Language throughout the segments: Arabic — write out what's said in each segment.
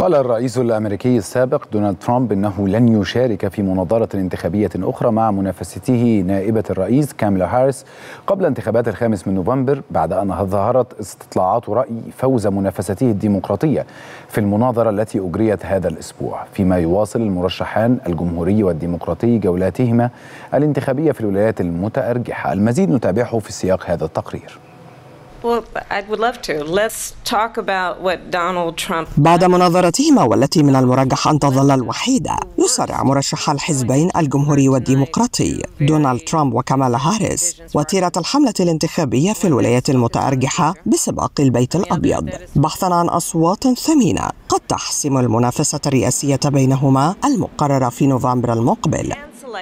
قال الرئيس الامريكي السابق دونالد ترامب انه لن يشارك في مناظره انتخابيه اخرى مع منافسته نائبه الرئيس كاملا هاريس قبل انتخابات الخامس من نوفمبر بعد ان ظهرت استطلاعات راي فوز منافسته الديمقراطيه في المناظره التي اجريت هذا الاسبوع فيما يواصل المرشحان الجمهوري والديمقراطي جولاتهما الانتخابيه في الولايات المتارجحه المزيد نتابعه في سياق هذا التقرير بعد مناظرتهما والتي من المرجح أن تظل الوحيدة يصارع مرشحا الحزبين الجمهوري والديمقراطي دونالد ترامب وكمال هاريس وتيرة الحملة الانتخابية في الولايات المتأرجحة بسباق البيت الأبيض بحثا عن أصوات ثمينة قد تحسم المنافسة الرئاسية بينهما المقررة في نوفمبر المقبل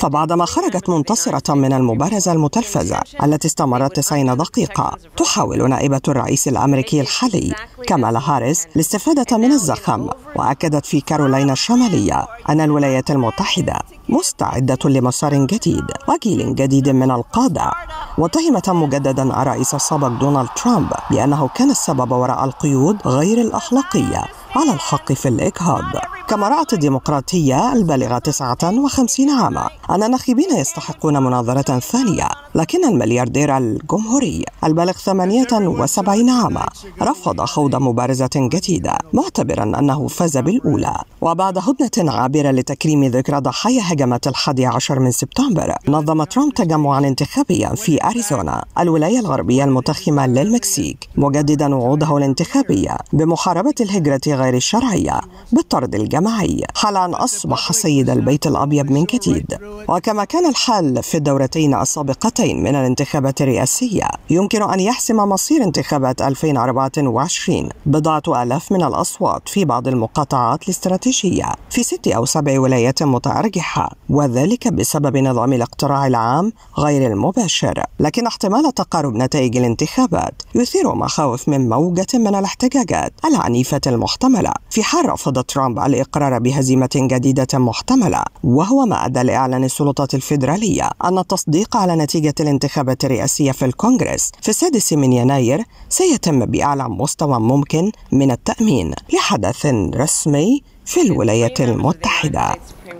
فبعدما خرجت منتصرة من المبارزة المتلفزة التي استمرت 90 دقيقة تحاول نائبة الرئيس الأمريكي الحالي كامالا هاريس الاستفادة من الزخم وأكدت في كارولينا الشمالية أن الولايات المتحدة مستعدة لمسار جديد وجيل جديد من القادة واتهمت مجددا الرئيس السابق دونالد ترامب بأنه كان السبب وراء القيود غير الأخلاقية على الحق في الإجهاض كما رأت الديمقراطية البالغة 59 عاما أن الناخبين يستحقون مناظرة ثانية لكن الملياردير الجمهوري البالغ 78 عاما رفض خوض مبارزة جديدة معتبرا أنه فاز بالأولى وبعد هدنة عابرة لتكريم ذكرى ضحايا هجمة الحادي عشر من سبتمبر نظم ترامب تجمعا انتخابيا في أريزونا الولاية الغربية المتخمة للمكسيك مجددا وعوده الانتخابية بمحاربة الهجرة غير الشرعية بالطرد الجامعي الجماعي حالا أصبح سيد البيت الأبيض من جديد وكما كان الحال في الدورتين السابقتين من الانتخابات الرئاسية يمكن أن يحسم مصير انتخابات 2024 بضعة آلاف من الأصوات في بعض المقاطعات الاستراتيجية في ست أو سبع ولايات متأرجحة وذلك بسبب نظام الاقتراع العام غير المباشر لكن احتمال تقارب نتائج الانتخابات يثير مخاوف من موجة من الاحتجاجات العنيفة المحتملة في حال رفض ترامب الاقتراع الإقرار بهزيمة جديدة محتملة وهو ما أدى لإعلان السلطات الفيدرالية أن التصديق على نتيجة الانتخابات الرئاسية في الكونغرس في السادس من يناير سيتم بأعلى مستوى ممكن من التأمين لحدث رسمي في الولايات المتحدة